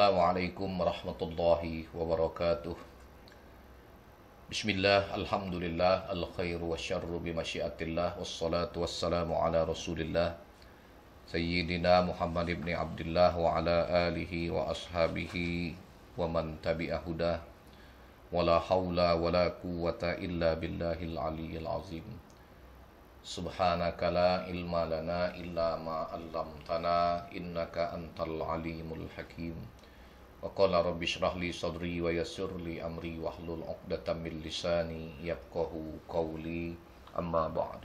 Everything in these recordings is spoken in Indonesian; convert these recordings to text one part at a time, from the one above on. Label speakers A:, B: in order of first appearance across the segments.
A: Assalamualaikum warahmatullahi wabarakatuh Bismillah, Alhamdulillah, Al-khairu wa syarru bimasyiatillah Wassalatu wassalamu ala rasulillah Sayyidina Muhammad ibn Abdullah wa ala alihi wa ashabihi Wa man tabi'ahudah Wa la hawla wa la quwata illa billahil aliyil azim Subhanaka la ilma lana illa ma innaka antal alimul hakim. وقال رب اشرح لي صدري ويسر لي أمري واحلل عقدة من لساني يفقه قولي بعد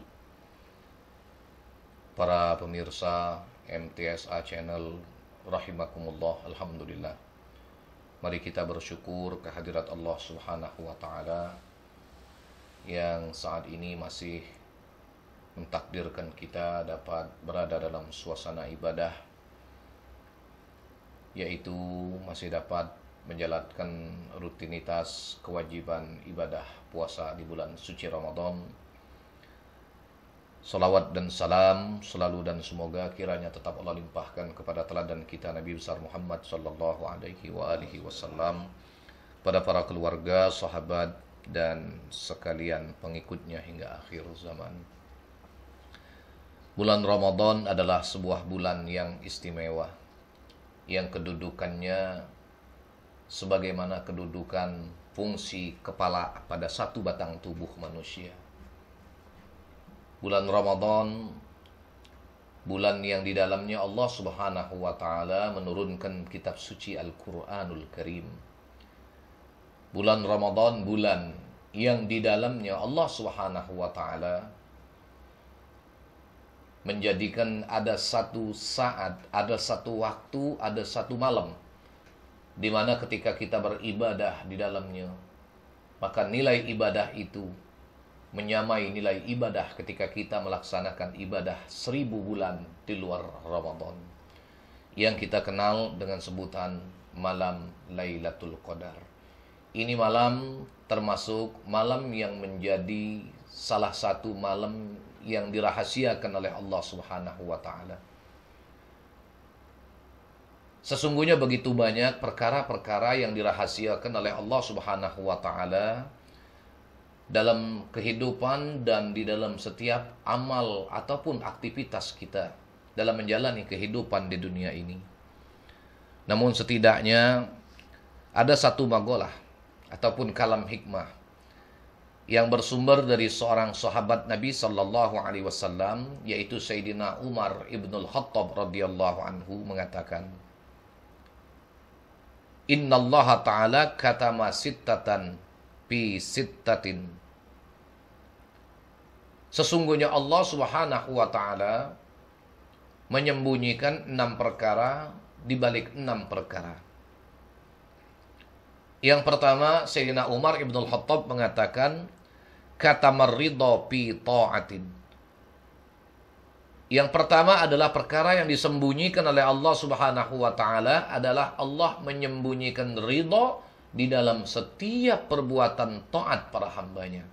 A: Para pemirsa MTSA Channel Rahimakumullah Alhamdulillah Mari kita bersyukur kehadirat Allah Subhanahu wa Ta'ala yang saat ini masih mentakdirkan kita dapat berada dalam suasana ibadah yaitu masih dapat menjalankan rutinitas kewajiban ibadah puasa di bulan suci Ramadan. Salawat dan salam selalu dan semoga kiranya tetap Allah limpahkan kepada teladan kita Nabi besar Muhammad sallallahu alaihi wa alihi wasallam pada para keluarga, sahabat dan sekalian pengikutnya hingga akhir zaman. Bulan Ramadan adalah sebuah bulan yang istimewa yang kedudukannya sebagaimana kedudukan fungsi kepala pada satu batang tubuh manusia. Bulan Ramadan bulan yang di dalamnya Allah Subhanahu wa taala menurunkan kitab suci Al-Qur'anul Karim. Bulan Ramadan bulan yang di dalamnya Allah Subhanahu wa taala menjadikan ada satu saat, ada satu waktu, ada satu malam di mana ketika kita beribadah di dalamnya maka nilai ibadah itu menyamai nilai ibadah ketika kita melaksanakan ibadah seribu bulan di luar Ramadan yang kita kenal dengan sebutan malam Lailatul Qadar. Ini malam termasuk malam yang menjadi salah satu malam yang dirahasiakan oleh Allah Subhanahu wa taala. Sesungguhnya begitu banyak perkara-perkara yang dirahasiakan oleh Allah Subhanahu wa taala dalam kehidupan dan di dalam setiap amal ataupun aktivitas kita dalam menjalani kehidupan di dunia ini. Namun setidaknya ada satu magolah ataupun kalam hikmah yang bersumber dari seorang sahabat Nabi Shallallahu Alaihi Wasallam yaitu Sayyidina Umar ibnul Khattab radhiyallahu anhu mengatakan Inna Allah Ta'ala katama sittatan pi sittatin Sesungguhnya Allah Subhanahu wa taala menyembunyikan enam perkara di balik enam perkara. Yang pertama, Sayyidina Umar Ibn Khattab mengatakan, kata marido pi ta'atin. Yang pertama adalah perkara yang disembunyikan oleh Allah Subhanahu wa taala adalah Allah menyembunyikan ridho di dalam setiap perbuatan taat para hambanya.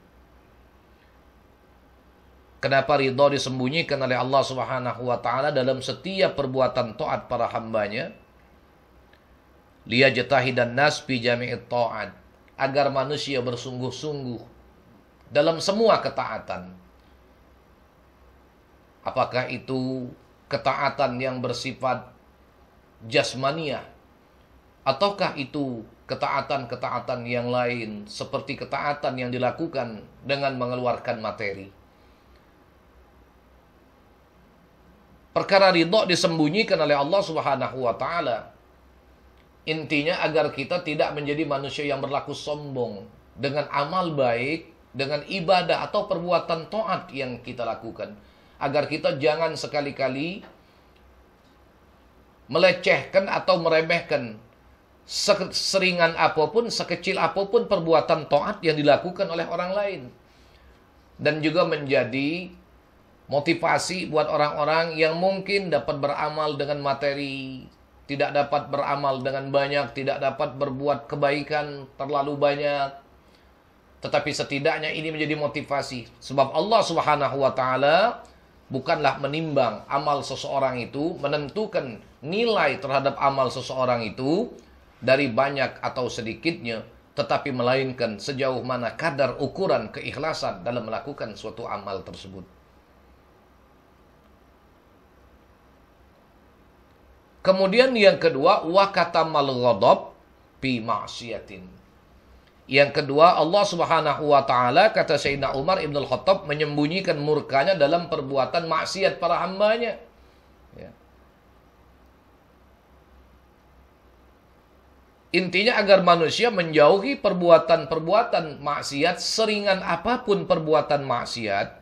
A: Kenapa ridho disembunyikan oleh Allah Subhanahu wa taala dalam setiap perbuatan taat para hambanya? dan nas fi jami'it ta'at agar manusia bersungguh-sungguh dalam semua ketaatan. Apakah itu ketaatan yang bersifat jasmania ataukah itu ketaatan-ketaatan yang lain seperti ketaatan yang dilakukan dengan mengeluarkan materi? Perkara ridho disembunyikan oleh Allah Subhanahu wa taala Intinya agar kita tidak menjadi manusia yang berlaku sombong dengan amal baik, dengan ibadah atau perbuatan toat yang kita lakukan. Agar kita jangan sekali-kali melecehkan atau meremehkan seringan apapun, sekecil apapun perbuatan toat yang dilakukan oleh orang lain. Dan juga menjadi motivasi buat orang-orang yang mungkin dapat beramal dengan materi tidak dapat beramal dengan banyak, tidak dapat berbuat kebaikan terlalu banyak. Tetapi setidaknya ini menjadi motivasi. Sebab Allah Subhanahu wa taala bukanlah menimbang amal seseorang itu, menentukan nilai terhadap amal seseorang itu dari banyak atau sedikitnya, tetapi melainkan sejauh mana kadar ukuran keikhlasan dalam melakukan suatu amal tersebut. Kemudian yang kedua, wa katamal ghadab bi ma'siyatin. Yang kedua, Allah Subhanahu wa taala kata Sayyidina Umar Ibn Khattab menyembunyikan murkanya dalam perbuatan maksiat para hambanya. Ya. Intinya agar manusia menjauhi perbuatan-perbuatan maksiat seringan apapun perbuatan maksiat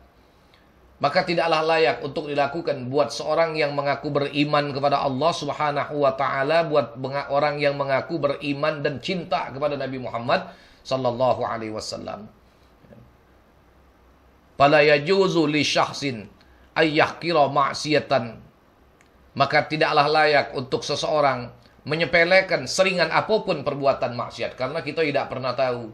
A: maka tidaklah layak untuk dilakukan buat seorang yang mengaku beriman kepada Allah Subhanahu wa taala buat orang yang mengaku beriman dan cinta kepada Nabi Muhammad sallallahu alaihi wasallam. Fala yajuzu li syakhsin ayyahkira ma'siyatan maka tidaklah layak untuk seseorang menyepelekan seringan apapun perbuatan maksiat karena kita tidak pernah tahu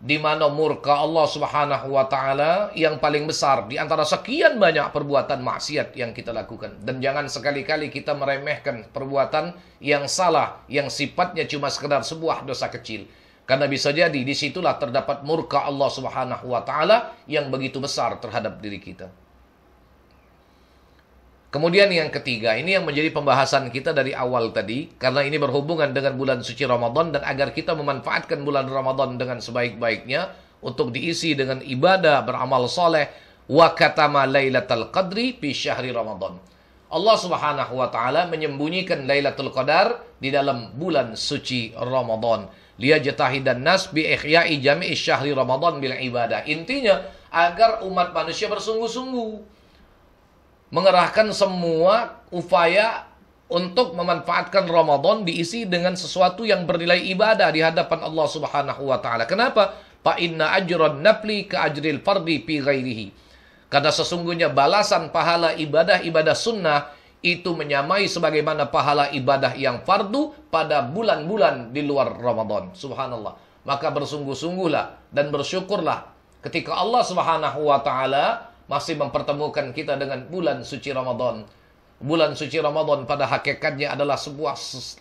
A: di mana murka Allah Subhanahu wa taala yang paling besar di antara sekian banyak perbuatan maksiat yang kita lakukan dan jangan sekali-kali kita meremehkan perbuatan yang salah yang sifatnya cuma sekedar sebuah dosa kecil karena bisa jadi disitulah terdapat murka Allah Subhanahu wa taala yang begitu besar terhadap diri kita Kemudian yang ketiga, ini yang menjadi pembahasan kita dari awal tadi, karena ini berhubungan dengan bulan suci Ramadan dan agar kita memanfaatkan bulan Ramadan dengan sebaik-baiknya untuk diisi dengan ibadah, beramal soleh, wa katama laylatul qadri fi syahri Ramadan. Allah Subhanahu wa taala menyembunyikan Lailatul Qadar di dalam bulan suci Ramadan. dan nas bi ikhya'i jami'i syahri Ramadan bil ibadah. Intinya agar umat manusia bersungguh-sungguh mengerahkan semua upaya untuk memanfaatkan Ramadan diisi dengan sesuatu yang bernilai ibadah di hadapan Allah Subhanahu wa taala. Kenapa? Fa inna ajran nafli ka ajril fardi fi ghairihi. Karena sesungguhnya balasan pahala ibadah-ibadah sunnah itu menyamai sebagaimana pahala ibadah yang fardu pada bulan-bulan di luar Ramadan. Subhanallah. Maka bersungguh-sungguhlah dan bersyukurlah ketika Allah Subhanahu wa taala masih mempertemukan kita dengan bulan suci Ramadan. Bulan suci Ramadan pada hakikatnya adalah sebuah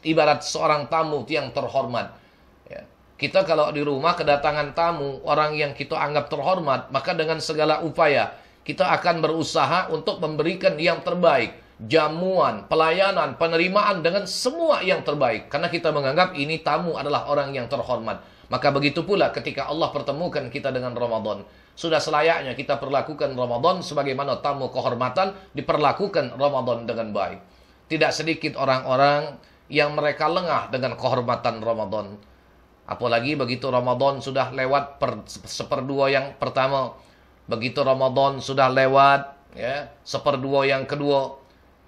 A: ibarat seorang tamu yang terhormat. Ya. Kita kalau di rumah kedatangan tamu, orang yang kita anggap terhormat, maka dengan segala upaya kita akan berusaha untuk memberikan yang terbaik jamuan, pelayanan, penerimaan dengan semua yang terbaik. Karena kita menganggap ini tamu adalah orang yang terhormat. Maka begitu pula ketika Allah pertemukan kita dengan Ramadan. Sudah selayaknya kita perlakukan Ramadan sebagaimana tamu kehormatan diperlakukan Ramadan dengan baik. Tidak sedikit orang-orang yang mereka lengah dengan kehormatan Ramadan. Apalagi begitu Ramadan sudah lewat per, seperdua yang pertama, begitu Ramadan sudah lewat ya, seperdua yang kedua,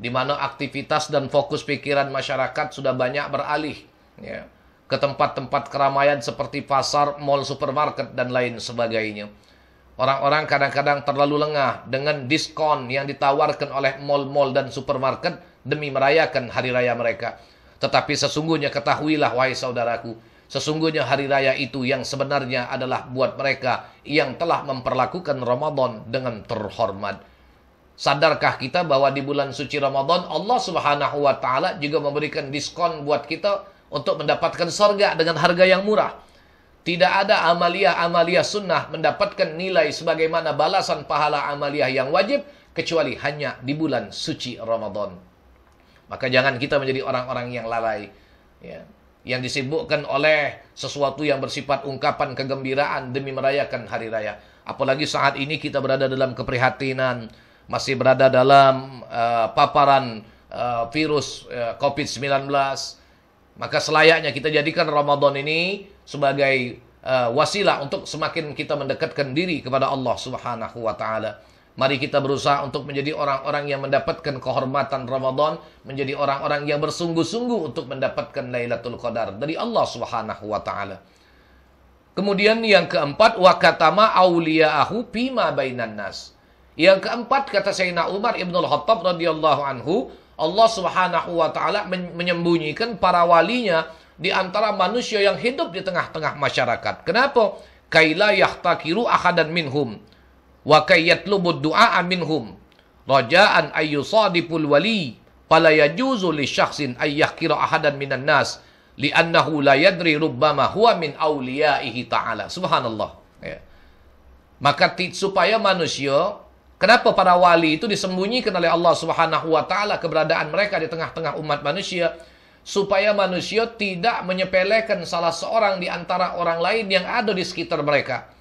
A: di mana aktivitas dan fokus pikiran masyarakat sudah banyak beralih ya, ke tempat-tempat keramaian seperti pasar, mall, supermarket, dan lain sebagainya. Orang-orang kadang-kadang terlalu lengah dengan diskon yang ditawarkan oleh mall-mall dan supermarket demi merayakan hari raya mereka. Tetapi sesungguhnya ketahuilah wahai saudaraku, sesungguhnya hari raya itu yang sebenarnya adalah buat mereka yang telah memperlakukan Ramadan dengan terhormat. Sadarkah kita bahwa di bulan suci Ramadan Allah Subhanahu wa taala juga memberikan diskon buat kita untuk mendapatkan sorga dengan harga yang murah. Tidak ada amalia-amalia sunnah mendapatkan nilai sebagaimana balasan pahala amalia yang wajib kecuali hanya di bulan suci Ramadan. Maka jangan kita menjadi orang-orang yang lalai. Ya, yang disibukkan oleh sesuatu yang bersifat ungkapan kegembiraan demi merayakan hari raya. Apalagi saat ini kita berada dalam keprihatinan, masih berada dalam uh, paparan uh, virus uh, eh, COVID-19, maka selayaknya kita jadikan Ramadan ini sebagai uh, wasilah untuk semakin kita mendekatkan diri kepada Allah Subhanahu wa taala. Mari kita berusaha untuk menjadi orang-orang yang mendapatkan kehormatan Ramadan, menjadi orang-orang yang bersungguh-sungguh untuk mendapatkan Lailatul Qadar dari Allah Subhanahu wa taala. Kemudian yang keempat, wakatama aulia ahu pima bainan nas. Yang keempat kata Sayyidina Umar Ibn Khattab radhiyallahu anhu, Allah Subhanahu wa taala menyembunyikan para walinya di antara manusia yang hidup di tengah-tengah masyarakat. Kenapa? Kaila yahtakiru ahadan minhum wa kayatlubud du'a minhum raja'an ayyusadipul wali fala yajuzu li syakhsin ayyahkira ahadan minan nas li'annahu la yadri rubbama huwa min awliyaihi ta'ala. Subhanallah. Ya. Maka supaya manusia Kenapa para wali itu disembunyikan oleh Allah Subhanahu wa taala keberadaan mereka di tengah-tengah umat manusia supaya manusia tidak menyepelekan salah seorang di antara orang lain yang ada di sekitar mereka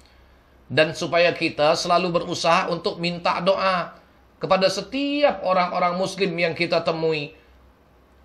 A: dan supaya kita selalu berusaha untuk minta doa kepada setiap orang-orang muslim yang kita temui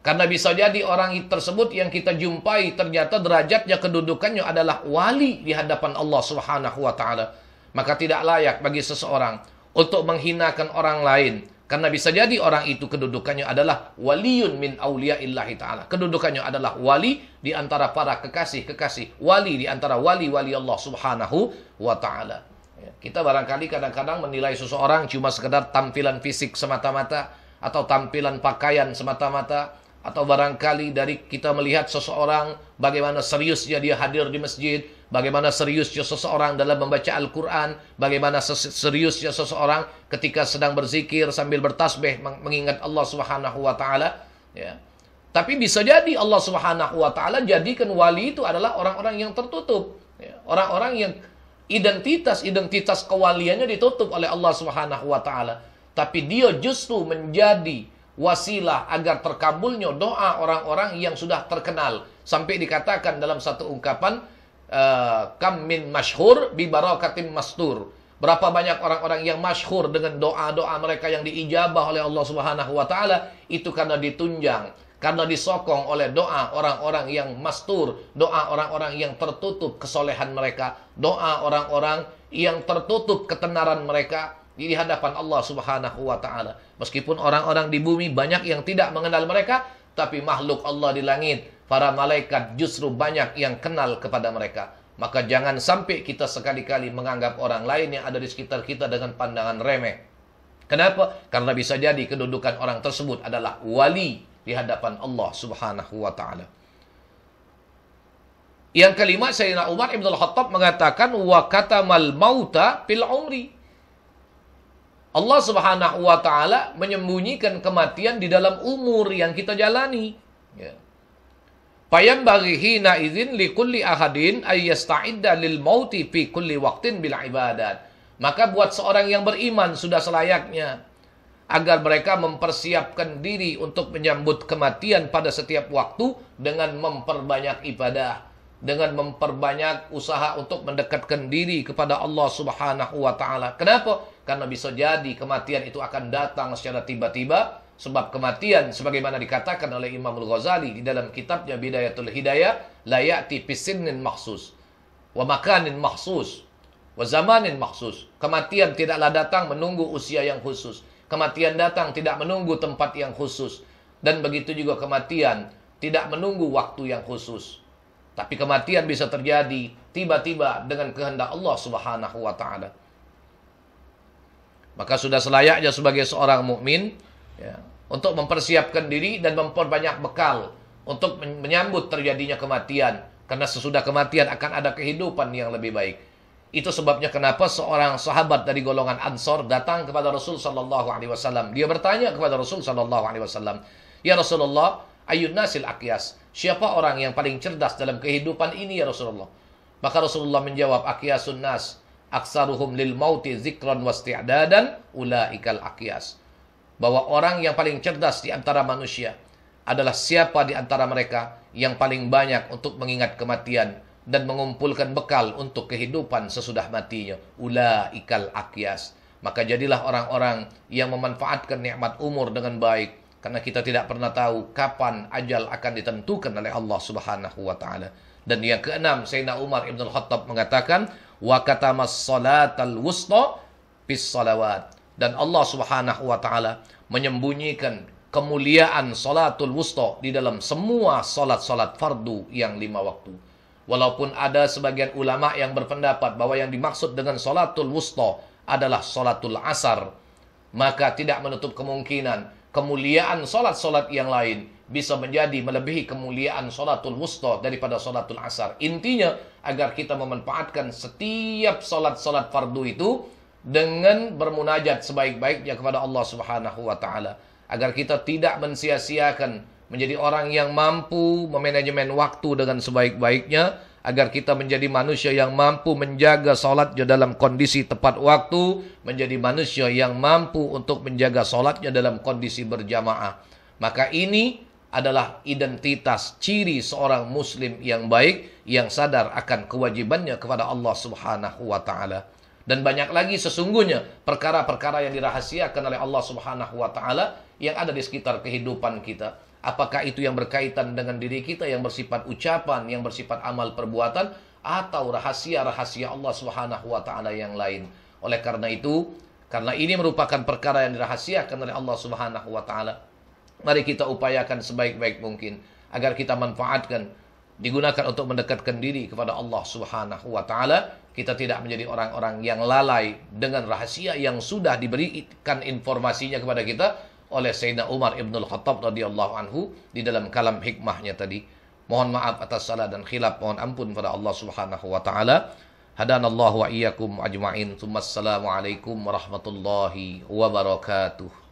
A: karena bisa jadi orang tersebut yang kita jumpai ternyata derajatnya kedudukannya adalah wali di hadapan Allah Subhanahu wa taala maka tidak layak bagi seseorang untuk menghinakan orang lain. Karena bisa jadi orang itu kedudukannya adalah waliun min illahi ta'ala. Kedudukannya adalah wali di antara para kekasih-kekasih. Wali di antara wali-wali Allah subhanahu wa ta'ala. Ya, kita barangkali kadang-kadang menilai seseorang cuma sekedar tampilan fisik semata-mata. Atau tampilan pakaian semata-mata. Atau barangkali dari kita melihat seseorang bagaimana seriusnya dia hadir di masjid bagaimana seriusnya seseorang dalam membaca Al-Quran, bagaimana seriusnya seseorang ketika sedang berzikir sambil bertasbih mengingat Allah Subhanahu wa taala, ya. Tapi bisa jadi Allah Subhanahu wa taala jadikan wali itu adalah orang-orang yang tertutup, orang ya. orang-orang yang identitas-identitas kewaliannya ditutup oleh Allah Subhanahu wa taala. Tapi dia justru menjadi wasilah agar terkabulnya doa orang-orang yang sudah terkenal sampai dikatakan dalam satu ungkapan Kamin eh, kam min mashhur bi barakatim mastur. Berapa banyak orang-orang yang masyhur dengan doa-doa mereka yang diijabah oleh Allah Subhanahu wa taala itu karena ditunjang, karena disokong oleh doa orang-orang yang mastur, doa orang-orang yang tertutup kesolehan mereka, doa orang-orang yang tertutup ketenaran mereka di hadapan Allah Subhanahu wa taala. Meskipun orang-orang di bumi banyak yang tidak mengenal mereka, tapi makhluk Allah di langit para malaikat justru banyak yang kenal kepada mereka. Maka jangan sampai kita sekali-kali menganggap orang lain yang ada di sekitar kita dengan pandangan remeh. Kenapa? Karena bisa jadi kedudukan orang tersebut adalah wali di hadapan Allah Subhanahu wa taala. Yang kelima Sayyidina Umar Ibn Khattab mengatakan wa katamal mauta fil umri. Allah Subhanahu wa taala menyembunyikan kematian di dalam umur yang kita jalani. Ya bagi hina izin li kulli ahadin ayyasta'idda lil mauti fi kulli waktin bila ibadat. Maka buat seorang yang beriman sudah selayaknya agar mereka mempersiapkan diri untuk menyambut kematian pada setiap waktu dengan memperbanyak ibadah, dengan memperbanyak usaha untuk mendekatkan diri kepada Allah Subhanahu wa taala. Kenapa? Karena bisa jadi kematian itu akan datang secara tiba-tiba Sebab kematian sebagaimana dikatakan oleh Imam Al-Ghazali di dalam kitabnya Bidayatul Hidayah la ya'ti maksus, mahsus wa makanin maksus, wa zamanin mahsus. Kematian tidaklah datang menunggu usia yang khusus. Kematian datang tidak menunggu tempat yang khusus dan begitu juga kematian tidak menunggu waktu yang khusus. Tapi kematian bisa terjadi tiba-tiba dengan kehendak Allah Subhanahu wa taala. Maka sudah selayaknya sebagai seorang mukmin ya, untuk mempersiapkan diri dan memperbanyak bekal untuk menyambut terjadinya kematian karena sesudah kematian akan ada kehidupan yang lebih baik. Itu sebabnya kenapa seorang sahabat dari golongan Ansor datang kepada Rasul Shallallahu Alaihi Wasallam. Dia bertanya kepada Rasul Shallallahu Alaihi Wasallam, ya Rasulullah, ayun nasil akyas. Siapa orang yang paling cerdas dalam kehidupan ini ya Rasulullah? Maka Rasulullah menjawab, akyasun nas, aksaruhum lil mauti zikron wasti'dadan, ulaikal akias bahwa orang yang paling cerdas di antara manusia adalah siapa di antara mereka yang paling banyak untuk mengingat kematian dan mengumpulkan bekal untuk kehidupan sesudah matinya. Ula ikal akyas. Maka jadilah orang-orang yang memanfaatkan nikmat umur dengan baik. Karena kita tidak pernah tahu kapan ajal akan ditentukan oleh Allah subhanahu wa ta'ala. Dan yang keenam, Sayyidina Umar Ibn Khattab mengatakan, Wa katamas salatal wusta bis salawat dan Allah Subhanahu wa taala menyembunyikan kemuliaan salatul wusta di dalam semua salat-salat fardu yang lima waktu. Walaupun ada sebagian ulama yang berpendapat bahwa yang dimaksud dengan salatul wusta adalah salatul asar, maka tidak menutup kemungkinan kemuliaan salat-salat yang lain bisa menjadi melebihi kemuliaan salatul wusta daripada salatul asar. Intinya agar kita memanfaatkan setiap salat-salat fardu itu dengan bermunajat sebaik-baiknya kepada Allah Subhanahu wa taala agar kita tidak mensia-siakan menjadi orang yang mampu memanajemen waktu dengan sebaik-baiknya agar kita menjadi manusia yang mampu menjaga salatnya dalam kondisi tepat waktu menjadi manusia yang mampu untuk menjaga salatnya dalam kondisi berjamaah maka ini adalah identitas ciri seorang muslim yang baik yang sadar akan kewajibannya kepada Allah Subhanahu wa taala dan banyak lagi sesungguhnya perkara-perkara yang dirahasiakan oleh Allah Subhanahu wa taala yang ada di sekitar kehidupan kita. Apakah itu yang berkaitan dengan diri kita yang bersifat ucapan, yang bersifat amal perbuatan atau rahasia-rahasia Allah Subhanahu wa taala yang lain. Oleh karena itu, karena ini merupakan perkara yang dirahasiakan oleh Allah Subhanahu wa taala, mari kita upayakan sebaik-baik mungkin agar kita manfaatkan digunakan untuk mendekatkan diri kepada Allah Subhanahu wa taala, kita tidak menjadi orang-orang yang lalai dengan rahasia yang sudah diberikan informasinya kepada kita oleh Sayyidina Umar Ibn Khattab radhiyallahu anhu di dalam kalam hikmahnya tadi. Mohon maaf atas salah dan khilaf, mohon ampun pada Allah Subhanahu wa taala. Hadanallahu wa iyyakum ajma'in. Assalamualaikum warahmatullahi wabarakatuh.